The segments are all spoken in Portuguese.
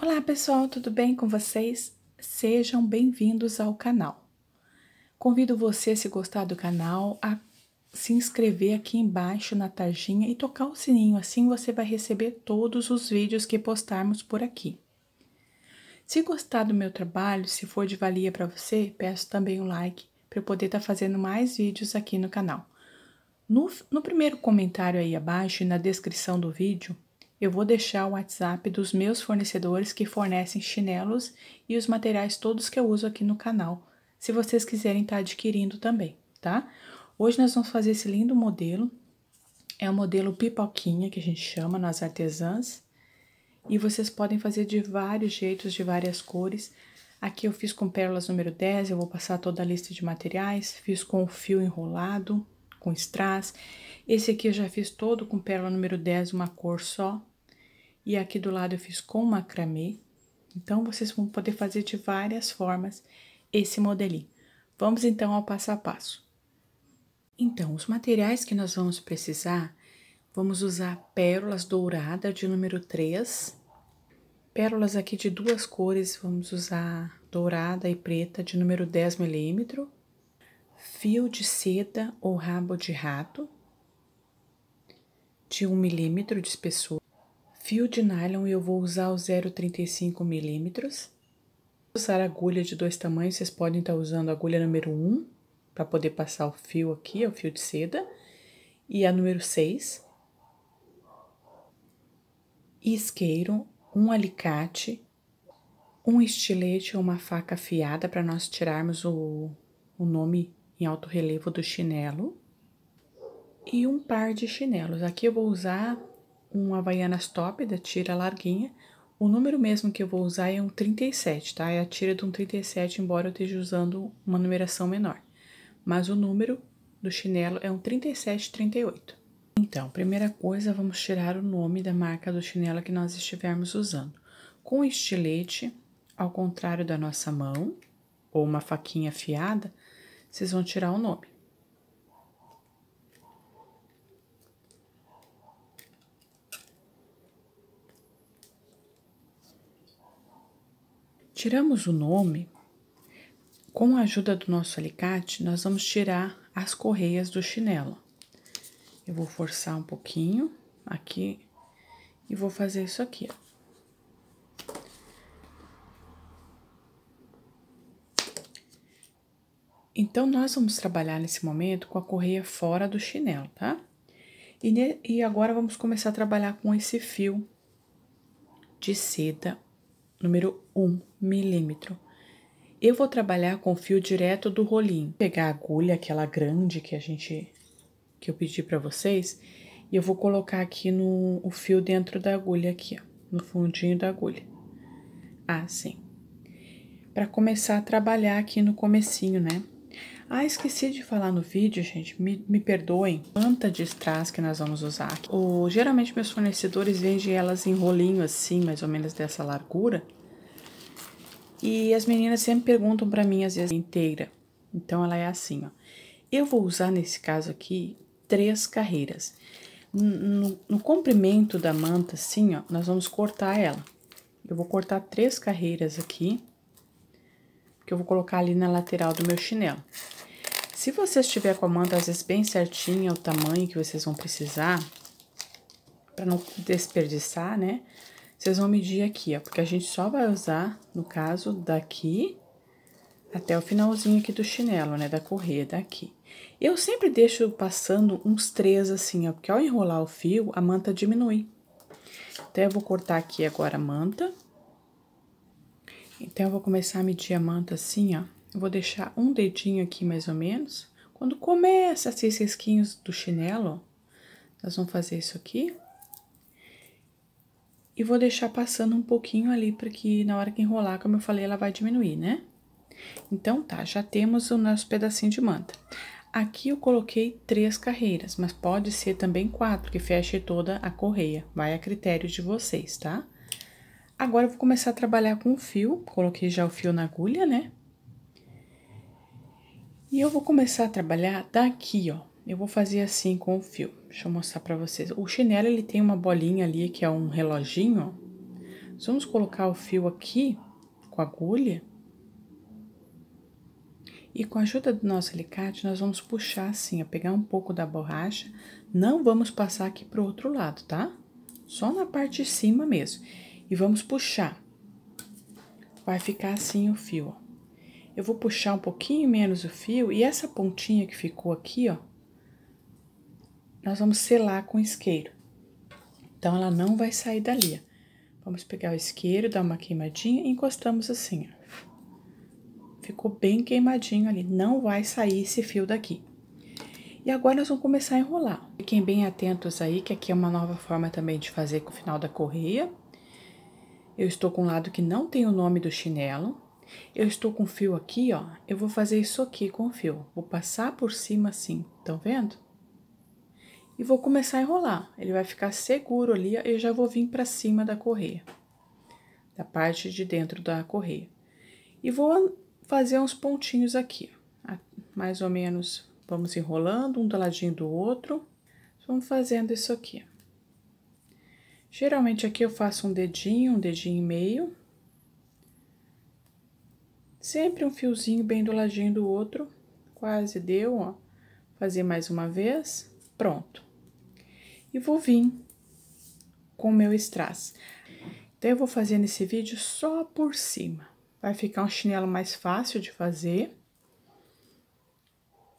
Olá pessoal, tudo bem com vocês? Sejam bem-vindos ao canal. Convido você, se gostar do canal, a se inscrever aqui embaixo na tarjinha e tocar o sininho, assim você vai receber todos os vídeos que postarmos por aqui. Se gostar do meu trabalho, se for de valia para você, peço também o um like para eu poder estar tá fazendo mais vídeos aqui no canal. No, no primeiro comentário aí abaixo e na descrição do vídeo, eu vou deixar o WhatsApp dos meus fornecedores que fornecem chinelos e os materiais todos que eu uso aqui no canal, se vocês quiserem estar tá adquirindo também, tá? Hoje nós vamos fazer esse lindo modelo, é o modelo pipoquinha que a gente chama nas artesãs, e vocês podem fazer de vários jeitos, de várias cores. Aqui eu fiz com pérolas número 10, eu vou passar toda a lista de materiais, fiz com o fio enrolado, com strass. Esse aqui eu já fiz todo com pérola número 10, uma cor só. E aqui do lado eu fiz com macramê. Então, vocês vão poder fazer de várias formas esse modelinho. Vamos então ao passo a passo. Então, os materiais que nós vamos precisar, vamos usar pérolas douradas de número 3. Pérolas aqui de duas cores, vamos usar dourada e preta de número 10 milímetro fio de seda ou rabo de rato de 1 milímetro de espessura, fio de nylon eu vou usar o 0,35 milímetros. Usar agulha de dois tamanhos, vocês podem estar tá usando a agulha número 1 para poder passar o fio aqui, é o fio de seda, e a número 6. Isqueiro, um alicate, um estilete ou uma faca afiada para nós tirarmos o, o nome em alto relevo do chinelo e um par de chinelos. Aqui eu vou usar um Havaianas top da tira larguinha. O número mesmo que eu vou usar é um 37, tá? É a tira de um 37, embora eu esteja usando uma numeração menor. Mas o número do chinelo é um 3738. Então, primeira coisa, vamos tirar o nome da marca do chinelo que nós estivermos usando. Com estilete, ao contrário da nossa mão, ou uma faquinha afiada, vocês vão tirar o nome. Tiramos o nome, com a ajuda do nosso alicate, nós vamos tirar as correias do chinelo. Eu vou forçar um pouquinho aqui e vou fazer isso aqui, ó. Então, nós vamos trabalhar nesse momento com a correia fora do chinelo, tá? E, e agora vamos começar a trabalhar com esse fio de seda número 1 milímetro. Eu vou trabalhar com o fio direto do rolinho. Pegar a agulha, aquela grande que a gente que eu pedi para vocês, e eu vou colocar aqui no o fio dentro da agulha aqui, ó, no fundinho da agulha. Assim. Ah, para começar a trabalhar aqui no comecinho, né? Ah, esqueci de falar no vídeo, gente. Me, me perdoem. Manta de strass que nós vamos usar aqui. O, geralmente meus fornecedores vendem elas em rolinho assim, mais ou menos dessa largura. E as meninas sempre perguntam para mim, às vezes, inteira. Então, ela é assim, ó. Eu vou usar, nesse caso aqui, três carreiras. No, no comprimento da manta, assim, ó, nós vamos cortar ela. Eu vou cortar três carreiras aqui que eu vou colocar ali na lateral do meu chinelo. Se você estiver com a manta, às vezes, bem certinha, o tamanho que vocês vão precisar, para não desperdiçar, né? Vocês vão medir aqui, ó, porque a gente só vai usar, no caso, daqui até o finalzinho aqui do chinelo, né, da correia aqui. Eu sempre deixo passando uns três assim, ó, porque ao enrolar o fio, a manta diminui. Então, eu vou cortar aqui agora a manta. Então, eu vou começar a medir a manta assim, ó. Eu vou deixar um dedinho aqui, mais ou menos. Quando começa a ser risquinhos do chinelo, nós vamos fazer isso aqui. E vou deixar passando um pouquinho ali, para que na hora que enrolar, como eu falei, ela vai diminuir, né? Então, tá, já temos o nosso pedacinho de manta. Aqui eu coloquei três carreiras, mas pode ser também quatro, que feche toda a correia. Vai a critério de vocês, tá? Tá? Agora eu vou começar a trabalhar com o fio, coloquei já o fio na agulha, né? E eu vou começar a trabalhar daqui, ó. Eu vou fazer assim com o fio. Deixa eu mostrar pra vocês. O chinelo, ele tem uma bolinha ali, que é um reloginho, ó. Nós vamos colocar o fio aqui com a agulha. E com a ajuda do nosso alicate, nós vamos puxar assim, ó, pegar um pouco da borracha. Não vamos passar aqui pro outro lado, tá? Só na parte de cima mesmo e vamos puxar. Vai ficar assim o fio, ó. Eu vou puxar um pouquinho menos o fio e essa pontinha que ficou aqui, ó, nós vamos selar com isqueiro. Então, ela não vai sair dali, ó. Vamos pegar o isqueiro, dar uma queimadinha e encostamos assim, ó. Ficou bem queimadinho ali, não vai sair esse fio daqui. E agora nós vamos começar a enrolar. Fiquem bem atentos aí, que aqui é uma nova forma também de fazer com o final da correia eu estou com um lado que não tem o nome do chinelo, eu estou com fio aqui, ó, eu vou fazer isso aqui com fio, vou passar por cima assim, estão vendo? E vou começar a enrolar, ele vai ficar seguro ali, eu já vou vir para cima da correia, da parte de dentro da correia. E vou fazer uns pontinhos aqui, mais ou menos, vamos enrolando um do ladinho do outro, vamos fazendo isso aqui. Geralmente aqui eu faço um dedinho, um dedinho e meio. Sempre um fiozinho bem do ladinho do outro. Quase deu, ó. Fazer mais uma vez. Pronto. E vou vir com o meu strass. Então, eu vou fazer nesse vídeo só por cima. Vai ficar um chinelo mais fácil de fazer.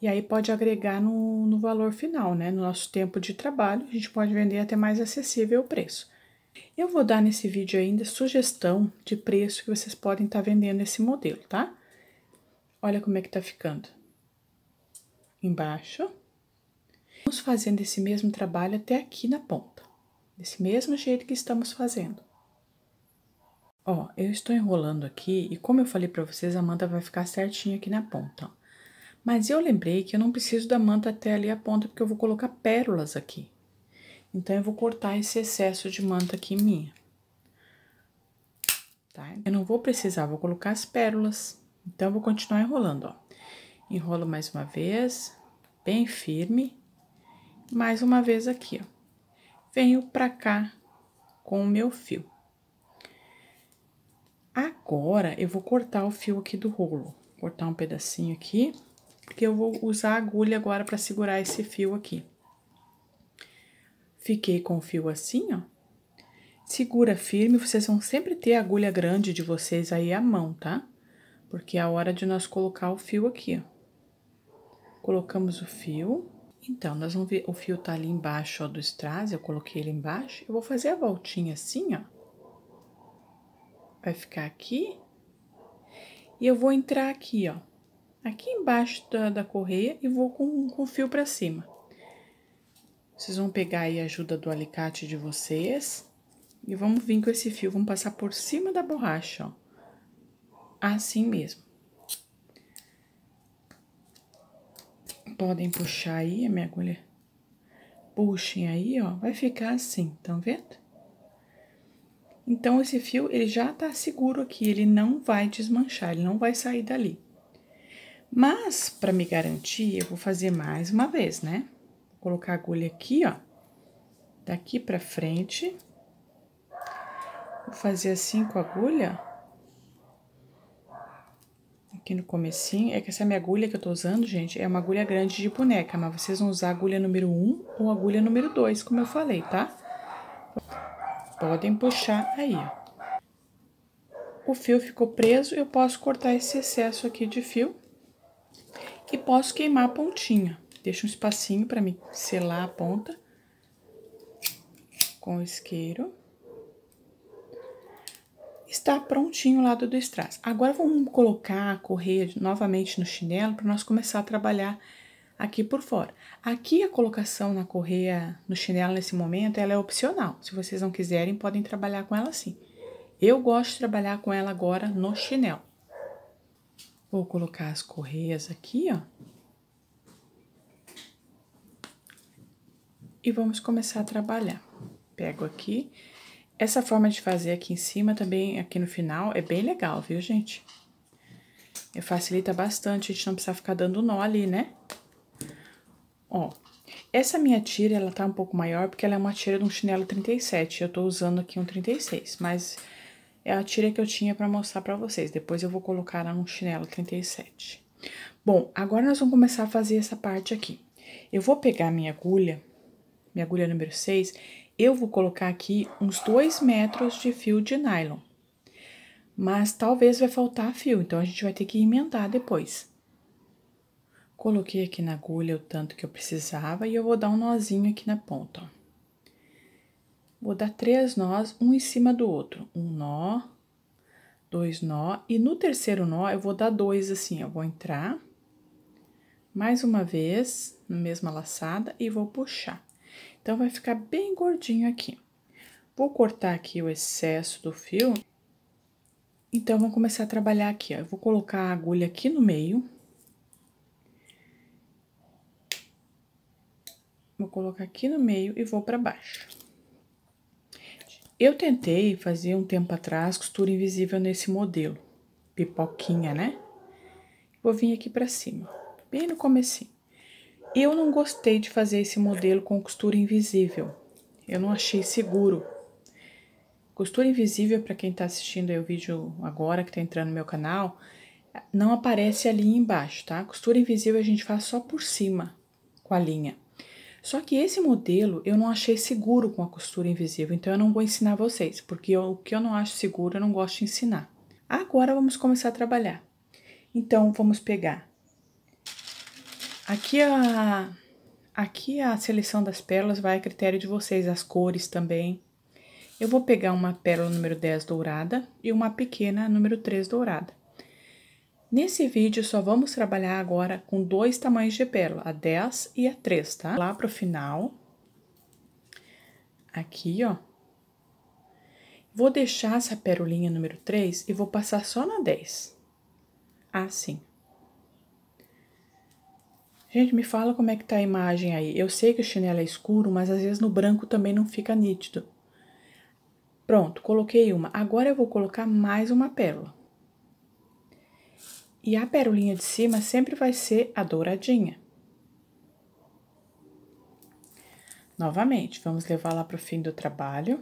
E aí pode agregar no, no valor final, né? No nosso tempo de trabalho, a gente pode vender até mais acessível o preço. Eu vou dar nesse vídeo ainda sugestão de preço que vocês podem estar tá vendendo esse modelo, tá? Olha como é que tá ficando. Embaixo. Vamos fazendo esse mesmo trabalho até aqui na ponta. Desse mesmo jeito que estamos fazendo. Ó, eu estou enrolando aqui e como eu falei para vocês, a manta vai ficar certinha aqui na ponta, ó. Mas eu lembrei que eu não preciso da manta até ali a ponta, porque eu vou colocar pérolas aqui. Então, eu vou cortar esse excesso de manta aqui minha. Tá? Eu não vou precisar, vou colocar as pérolas. Então, eu vou continuar enrolando, ó. Enrolo mais uma vez, bem firme. Mais uma vez aqui, ó. Venho pra cá com o meu fio. Agora, eu vou cortar o fio aqui do rolo. Cortar um pedacinho aqui. Porque eu vou usar a agulha agora para segurar esse fio aqui. Fiquei com o fio assim, ó. Segura firme, vocês vão sempre ter a agulha grande de vocês aí à mão, tá? Porque é a hora de nós colocar o fio aqui, ó. Colocamos o fio. Então, nós vamos ver, o fio tá ali embaixo, ó, do strass, eu coloquei ele embaixo. Eu vou fazer a voltinha assim, ó. Vai ficar aqui. E eu vou entrar aqui, ó aqui embaixo da, da correia e vou com, com o fio para cima. Vocês vão pegar aí a ajuda do alicate de vocês e vamos vir com esse fio, vamos passar por cima da borracha, ó. Assim mesmo. Podem puxar aí a minha agulha. Puxem aí, ó, vai ficar assim, estão vendo? Então, esse fio, ele já tá seguro aqui, ele não vai desmanchar, ele não vai sair dali. Mas, para me garantir, eu vou fazer mais uma vez, né? Vou colocar a agulha aqui, ó, daqui pra frente. Vou fazer assim com a agulha. Aqui no comecinho. É que essa é minha agulha que eu tô usando, gente, é uma agulha grande de boneca, mas vocês vão usar agulha número 1 ou agulha número 2, como eu falei, tá? Podem puxar aí, ó. O fio ficou preso, eu posso cortar esse excesso aqui de fio que posso queimar a pontinha. Deixa um espacinho para me selar a ponta com o isqueiro. Está prontinho o lado do strass. Agora vamos colocar a correia novamente no chinelo para nós começar a trabalhar aqui por fora. Aqui a colocação na correia, no chinelo nesse momento, ela é opcional. Se vocês não quiserem, podem trabalhar com ela assim. Eu gosto de trabalhar com ela agora no chinelo. Vou colocar as correias aqui, ó. E vamos começar a trabalhar. Pego aqui. Essa forma de fazer aqui em cima também, aqui no final, é bem legal, viu, gente? E facilita bastante, a gente não precisa ficar dando nó ali, né? Ó, essa minha tira, ela tá um pouco maior, porque ela é uma tira de um chinelo 37. Eu tô usando aqui um 36, mas é a tira que eu tinha para mostrar para vocês. Depois eu vou colocar ela no chinelo 37. Bom, agora nós vamos começar a fazer essa parte aqui. Eu vou pegar minha agulha, minha agulha número 6, eu vou colocar aqui uns 2 metros de fio de nylon. Mas talvez vai faltar fio, então a gente vai ter que emendar depois. Coloquei aqui na agulha o tanto que eu precisava e eu vou dar um nozinho aqui na ponta, ó. Vou dar três nós, um em cima do outro. Um nó, dois nó. E no terceiro nó, eu vou dar dois assim, eu vou entrar mais uma vez na mesma laçada e vou puxar. Então, vai ficar bem gordinho aqui. Vou cortar aqui o excesso do fio. Então, vamos começar a trabalhar aqui, ó. Eu vou colocar a agulha aqui no meio. Vou colocar aqui no meio e vou para baixo. Eu tentei fazer um tempo atrás costura invisível nesse modelo, pipoquinha, né? Vou vir aqui pra cima, bem no comecinho. Eu não gostei de fazer esse modelo com costura invisível, eu não achei seguro. Costura invisível, para quem tá assistindo o vídeo agora, que tá entrando no meu canal, não aparece ali embaixo, tá? Costura invisível a gente faz só por cima, com a linha. Só que esse modelo eu não achei seguro com a costura invisível, então eu não vou ensinar vocês, porque eu, o que eu não acho seguro eu não gosto de ensinar. Agora vamos começar a trabalhar. Então vamos pegar aqui a aqui a seleção das pérolas vai a critério de vocês, as cores também. Eu vou pegar uma pérola número 10 dourada e uma pequena número 3 dourada. Nesse vídeo só vamos trabalhar agora com dois tamanhos de pérola, a 10 e a 3, tá? Lá pro final. Aqui, ó. Vou deixar essa pérolinha número 3 e vou passar só na 10. Assim. Gente, me fala como é que tá a imagem aí. Eu sei que o chinelo é escuro, mas às vezes no branco também não fica nítido. Pronto, coloquei uma. Agora eu vou colocar mais uma pérola. E a perolinha de cima sempre vai ser a douradinha. Novamente, vamos levar lá para o fim do trabalho.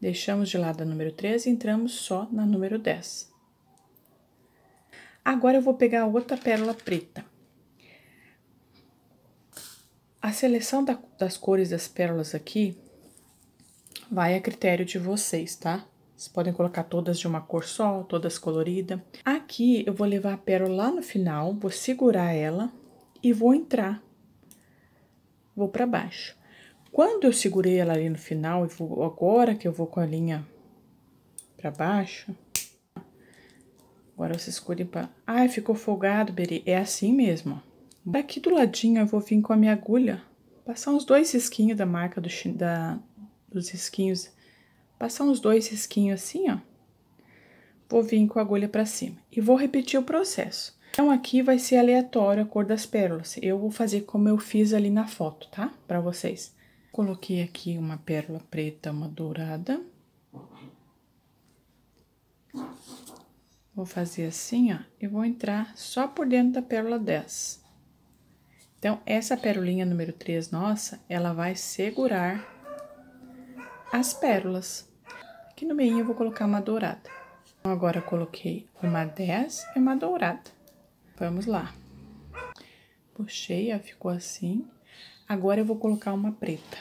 Deixamos de lado a número 13 e entramos só na número 10. Agora, eu vou pegar outra pérola preta. A seleção da, das cores das pérolas aqui vai a critério de vocês, tá? Vocês podem colocar todas de uma cor só, todas coloridas. Aqui eu vou levar a pérola lá no final, vou segurar ela e vou entrar. Vou para baixo. Quando eu segurei ela ali no final, e vou, agora que eu vou com a linha para baixo, agora vocês colhem para... Ai, ficou folgado, Beri. É assim mesmo, ó. Daqui do ladinho eu vou vir com a minha agulha, passar uns dois risquinhos da marca do, da, dos risquinhos Passar uns dois risquinhos assim, ó. Vou vir com a agulha pra cima. E vou repetir o processo. Então, aqui vai ser aleatório a cor das pérolas. Eu vou fazer como eu fiz ali na foto, tá? Pra vocês. Coloquei aqui uma pérola preta, uma dourada. Vou fazer assim, ó, e vou entrar só por dentro da pérola 10. Então, essa pérolinha número 3 nossa, ela vai segurar as pérolas. Aqui no meio eu vou colocar uma dourada. Então, agora coloquei uma 10 e uma dourada. Vamos lá. Puxei, ó, ficou assim. Agora eu vou colocar uma preta.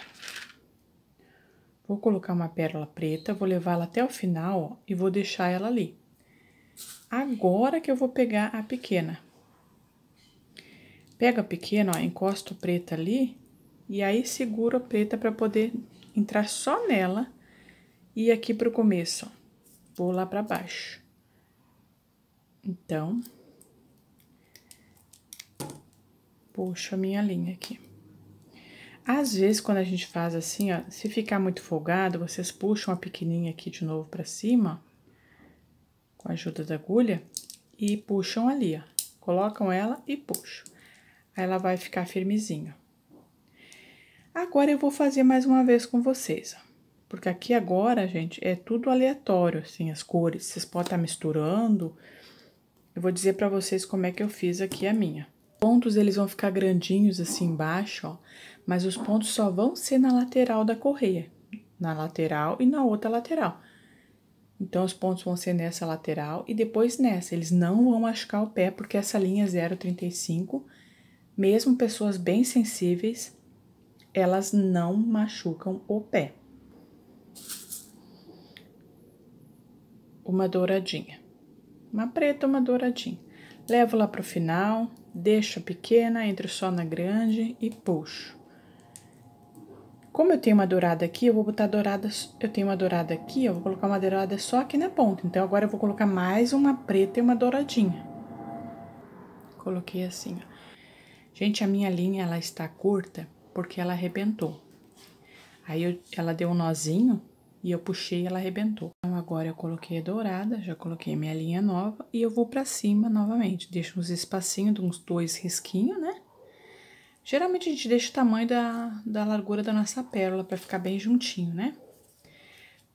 Vou colocar uma pérola preta, vou levar ela até o final, ó, e vou deixar ela ali. Agora que eu vou pegar a pequena. Pega a pequena, ó, encosto preta ali, e aí seguro a preta para poder entrar só nela e aqui para o começo, ó, vou lá para baixo. Então, puxo a minha linha aqui. Às vezes, quando a gente faz assim, ó, se ficar muito folgado, vocês puxam a pequenininha aqui de novo para cima, com a ajuda da agulha, e puxam ali, ó. Colocam ela e puxam. Aí ela vai ficar firmezinha. Agora, eu vou fazer mais uma vez com vocês, ó. Porque aqui agora, gente, é tudo aleatório, assim, as cores. Vocês podem estar misturando. Eu vou dizer pra vocês como é que eu fiz aqui a minha. Pontos, eles vão ficar grandinhos assim embaixo, ó. Mas os pontos só vão ser na lateral da correia. Na lateral e na outra lateral. Então, os pontos vão ser nessa lateral e depois nessa. Eles não vão machucar o pé, porque essa linha 0,35, mesmo pessoas bem sensíveis, elas não machucam o pé. uma douradinha. Uma preta, uma douradinha. Levo lá pro final, deixo a pequena, entro só na grande e puxo. Como eu tenho uma dourada aqui, eu vou botar dourada, eu tenho uma dourada aqui, eu vou colocar uma dourada só aqui na ponta. Então, agora eu vou colocar mais uma preta e uma douradinha. Coloquei assim, ó. Gente, a minha linha, ela está curta porque ela arrebentou. Aí, eu, ela deu um nozinho, e eu puxei ela arrebentou. Então agora eu coloquei a dourada, já coloquei minha linha nova e eu vou pra cima novamente. Deixo uns espacinhos, uns dois risquinhos, né? Geralmente a gente deixa o tamanho da, da largura da nossa pérola pra ficar bem juntinho, né?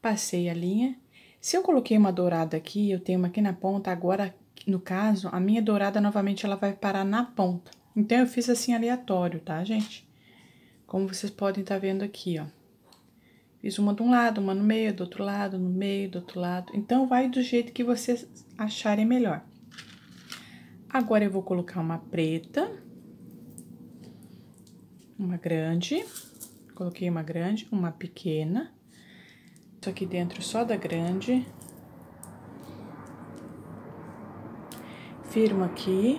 Passei a linha. Se eu coloquei uma dourada aqui, eu tenho uma aqui na ponta, agora, no caso, a minha dourada novamente ela vai parar na ponta. Então, eu fiz assim aleatório, tá, gente? Como vocês podem estar tá vendo aqui, ó. Fiz uma de um lado, uma no meio, do outro lado, no meio, do outro lado. Então, vai do jeito que vocês acharem melhor. Agora, eu vou colocar uma preta. Uma grande. Coloquei uma grande, uma pequena. Isso aqui dentro só da grande. Firmo aqui.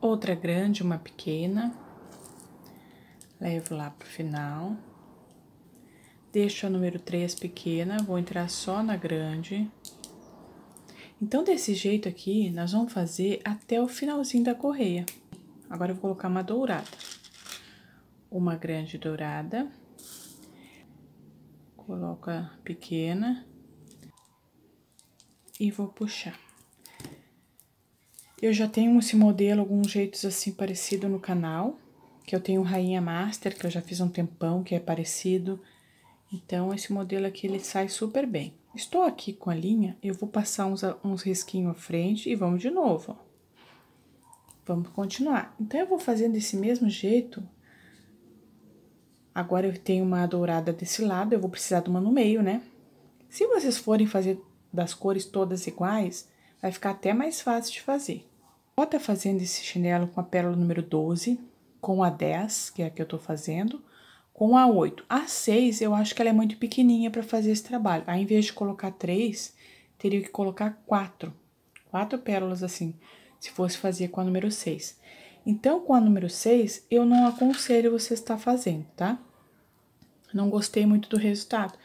Outra grande, uma pequena levo lá pro final. Deixo a número 3 pequena, vou entrar só na grande. Então, desse jeito aqui, nós vamos fazer até o finalzinho da correia. Agora, eu vou colocar uma dourada. Uma grande dourada. Coloca pequena. E vou puxar. Eu já tenho esse modelo, alguns jeitos assim parecido no canal que eu tenho Rainha Master, que eu já fiz um tempão, que é parecido. Então, esse modelo aqui, ele sai super bem. Estou aqui com a linha, eu vou passar uns, uns risquinhos à frente e vamos de novo, ó. Vamos continuar. Então, eu vou fazendo desse mesmo jeito. Agora, eu tenho uma dourada desse lado, eu vou precisar de uma no meio, né? Se vocês forem fazer das cores todas iguais, vai ficar até mais fácil de fazer. Bota fazendo esse chinelo com a pérola número 12, com a 10, que é a que eu tô fazendo, com a 8. A 6, eu acho que ela é muito pequenininha para fazer esse trabalho. Aí, ao invés de colocar 3, teria que colocar 4. 4 pérolas assim, se fosse fazer com a número 6. Então, com a número 6, eu não aconselho você estar fazendo, tá? Não gostei muito do resultado.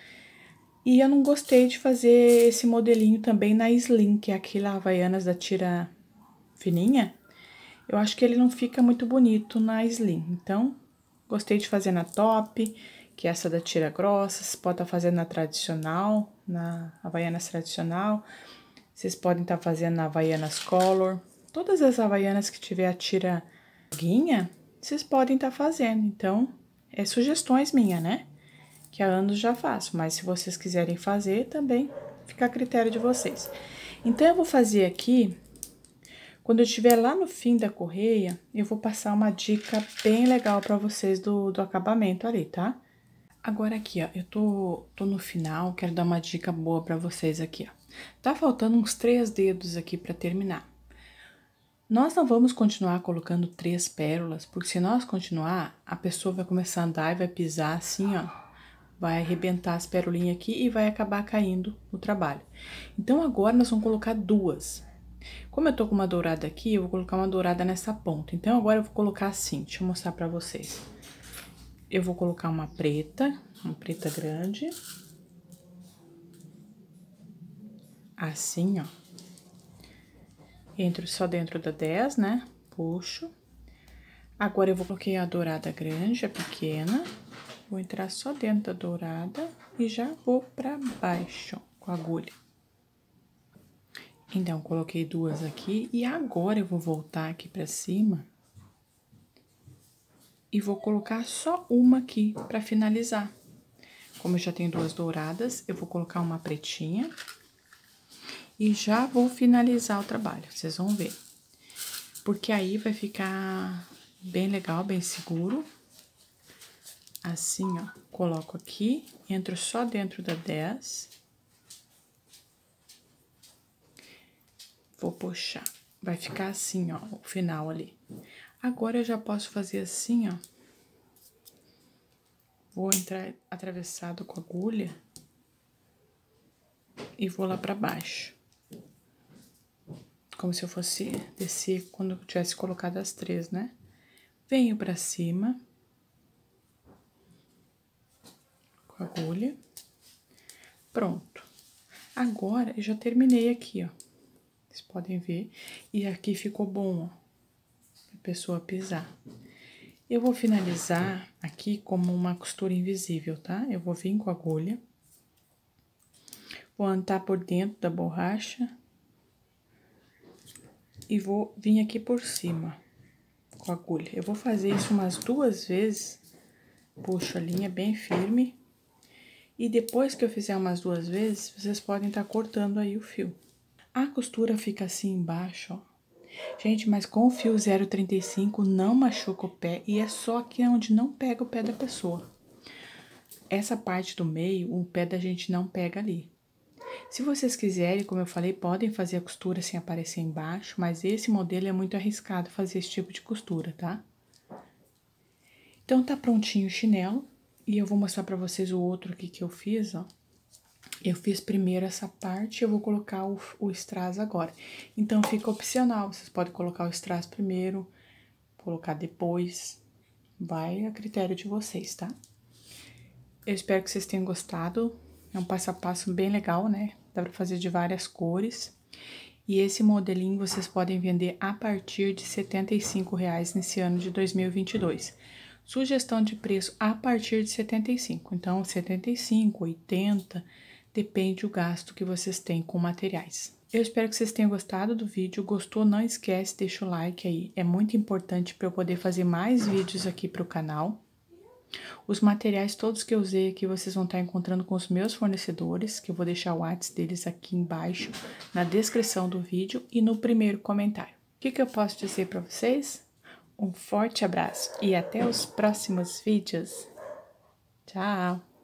E eu não gostei de fazer esse modelinho também na Slim, que é aquela Havaianas da tira fininha eu acho que ele não fica muito bonito na slim. Então, gostei de fazer na top, que é essa da tira grossa. Vocês podem estar tá fazendo na tradicional, na Havaianas tradicional. Vocês podem estar tá fazendo na Havaianas Color. Todas as Havaianas que tiver a tira guinha, vocês podem estar tá fazendo. Então, é sugestões minha, né? Que há anos já faço, mas se vocês quiserem fazer também, fica a critério de vocês. Então, eu vou fazer aqui quando eu estiver lá no fim da correia, eu vou passar uma dica bem legal para vocês do, do acabamento ali, tá? Agora aqui, ó, eu tô, tô no final, quero dar uma dica boa para vocês aqui, ó. Tá faltando uns três dedos aqui para terminar. Nós não vamos continuar colocando três pérolas, porque se nós continuar, a pessoa vai começar a andar e vai pisar assim, ó. Vai arrebentar as pérolinhas aqui e vai acabar caindo o trabalho. Então, agora nós vamos colocar duas. Como eu tô com uma dourada aqui, eu vou colocar uma dourada nessa ponta. Então, agora eu vou colocar assim, deixa eu mostrar pra vocês. Eu vou colocar uma preta, uma preta grande. Assim, ó. Entro só dentro da 10, né? Puxo. Agora, eu vou colocar a dourada grande, a pequena. Vou entrar só dentro da dourada e já vou pra baixo com a agulha. Então, coloquei duas aqui e agora eu vou voltar aqui pra cima e vou colocar só uma aqui para finalizar. Como eu já tenho duas douradas, eu vou colocar uma pretinha e já vou finalizar o trabalho, vocês vão ver. Porque aí vai ficar bem legal, bem seguro. Assim, ó, coloco aqui, entro só dentro da 10 Vou puxar. Vai ficar assim, ó, o final ali. Agora eu já posso fazer assim, ó. Vou entrar atravessado com a agulha e vou lá pra baixo. Como se eu fosse descer quando eu tivesse colocado as três, né? Venho pra cima com a agulha. Pronto. Agora, eu já terminei aqui, ó. Vocês podem ver. E aqui ficou bom, ó. A pessoa pisar. Eu vou finalizar aqui como uma costura invisível, tá? Eu vou vir com a agulha. Vou andar por dentro da borracha. E vou vir aqui por cima com a agulha. Eu vou fazer isso umas duas vezes. Puxo a linha bem firme. E depois que eu fizer umas duas vezes, vocês podem estar tá cortando aí o fio. A costura fica assim embaixo, ó. Gente, mas com o fio 0,35 não machuca o pé e é só aqui onde não pega o pé da pessoa. Essa parte do meio, o pé da gente não pega ali. Se vocês quiserem, como eu falei, podem fazer a costura sem aparecer embaixo, mas esse modelo é muito arriscado fazer esse tipo de costura, tá? Então, tá prontinho o chinelo e eu vou mostrar pra vocês o outro aqui que eu fiz, ó. Eu fiz primeiro essa parte, eu vou colocar o, o strass agora. Então, fica opcional, vocês podem colocar o strass primeiro, colocar depois, vai a critério de vocês, tá? Eu espero que vocês tenham gostado, é um passo a passo bem legal, né? Dá pra fazer de várias cores. E esse modelinho vocês podem vender a partir de R$ 75,00 nesse ano de 2022. Sugestão de preço a partir de 75, então 75, 80, depende o gasto que vocês têm com materiais. Eu espero que vocês tenham gostado do vídeo. Gostou? Não esquece, deixa o like aí. É muito importante para eu poder fazer mais vídeos aqui para o canal. Os materiais todos que eu usei aqui, vocês vão estar encontrando com os meus fornecedores, que eu vou deixar o WhatsApp deles aqui embaixo, na descrição do vídeo e no primeiro comentário. O que, que eu posso dizer para vocês? Um forte abraço e até os próximos vídeos. Tchau!